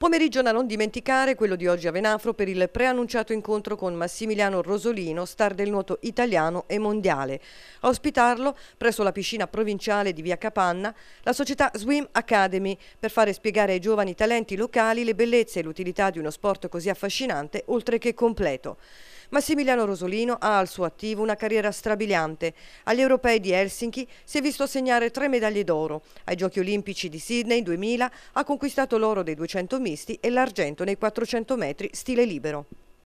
Pomeriggio da non dimenticare quello di oggi a Venafro per il preannunciato incontro con Massimiliano Rosolino, star del nuoto italiano e mondiale. A ospitarlo, presso la piscina provinciale di Via Capanna, la società Swim Academy per fare spiegare ai giovani talenti locali le bellezze e l'utilità di uno sport così affascinante oltre che completo. Massimiliano Rosolino ha al suo attivo una carriera strabiliante. Agli europei di Helsinki si è visto assegnare tre medaglie d'oro. Ai Giochi Olimpici di Sydney 2000 ha conquistato l'oro dei 200 misti e l'argento nei 400 metri stile libero.